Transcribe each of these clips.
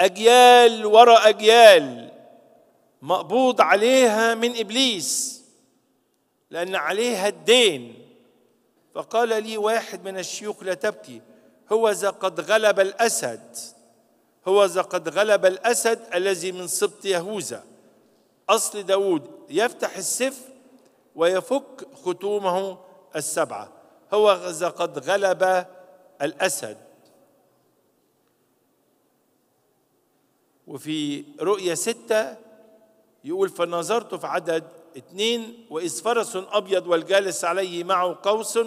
اجيال ورا اجيال مقبوض عليها من ابليس لان عليها الدين فقال لي واحد من الشيوخ لا تبكي هو ذا قد غلب الاسد هو ذا قد غلب الاسد الذي من سبط يهوذا اصل داود يفتح السفر ويفك ختومه السبعه هو ذا قد غلب الاسد وفي رؤية ستة يقول فنظرت في عدد اثنين وإذ فرس أبيض والجالس عليه معه قوس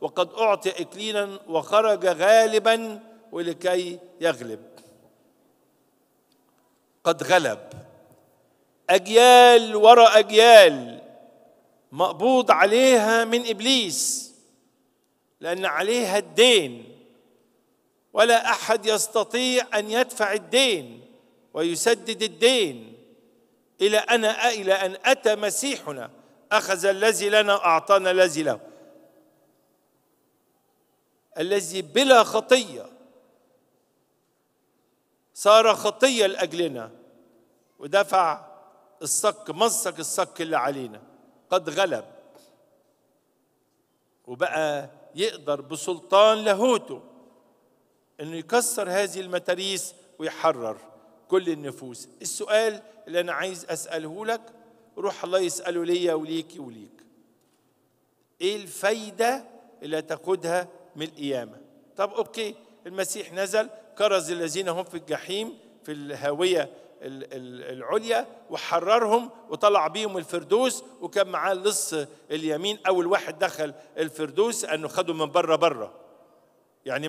وقد أعطي إكليلا وخرج غالبا ولكي يغلب قد غلب أجيال وراء أجيال مقبوض عليها من إبليس لأن عليها الدين ولا أحد يستطيع أن يدفع الدين ويسدد الدين إلى أن إلى أن أتى مسيحنا أخذ الذي لنا أعطانا الذي له الذي بلا خطية صار خطية لأجلنا ودفع الصك مصك الصك اللي علينا قد غلب وبقى يقدر بسلطان لاهوته انه يكسر هذه المتاريس ويحرر كل النفوس السؤال اللي أنا عايز أسأله لك روح الله يسأله ليا وليكي وليك إيه الفايدة اللي هتاخدها من القيامة طب أوكي المسيح نزل كرز الذين هم في الجحيم في الهاوية العليا وحررهم وطلع بيهم الفردوس وكان معاه اللص اليمين أول واحد دخل الفردوس أنه خده من بره بره يعني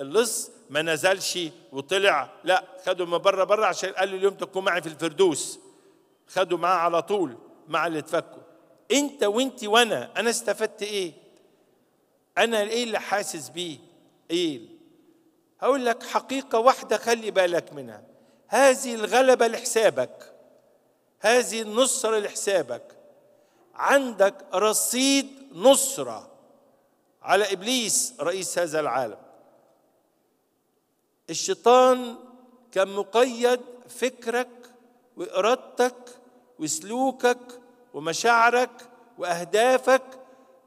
اللص ما نزلش وطلع لا خدوا من بره بره عشان قال له اليوم تكون معي في الفردوس خدوا معاه على طول مع اللي اتفكوا انت وانت وانا انا استفدت ايه انا ايه اللي حاسس بيه ايه هقول لك حقيقة واحدة خلي بالك منها هذه الغلبة لحسابك هذه النصرة لحسابك عندك رصيد نصره على ابليس رئيس هذا العالم الشيطان كان مقيد فكرك وارادتك وسلوكك ومشاعرك واهدافك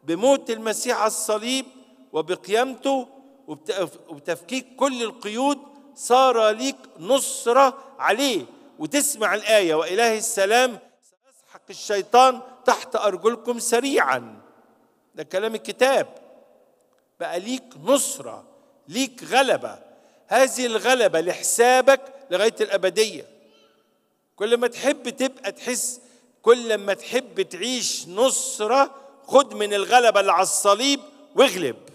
بموت المسيح على الصليب وبقيامته وبتفكيك كل القيود صار ليك نصره عليه وتسمع الايه واله السلام سيسحق الشيطان تحت ارجلكم سريعا ده كلام الكتاب بقى ليك نصرة ليك غلبة هذه الغلبة لحسابك لغاية الأبدية كل ما تحب تبقى تحس كل ما تحب تعيش نصرة خد من الغلبة اللي على الصليب واغلب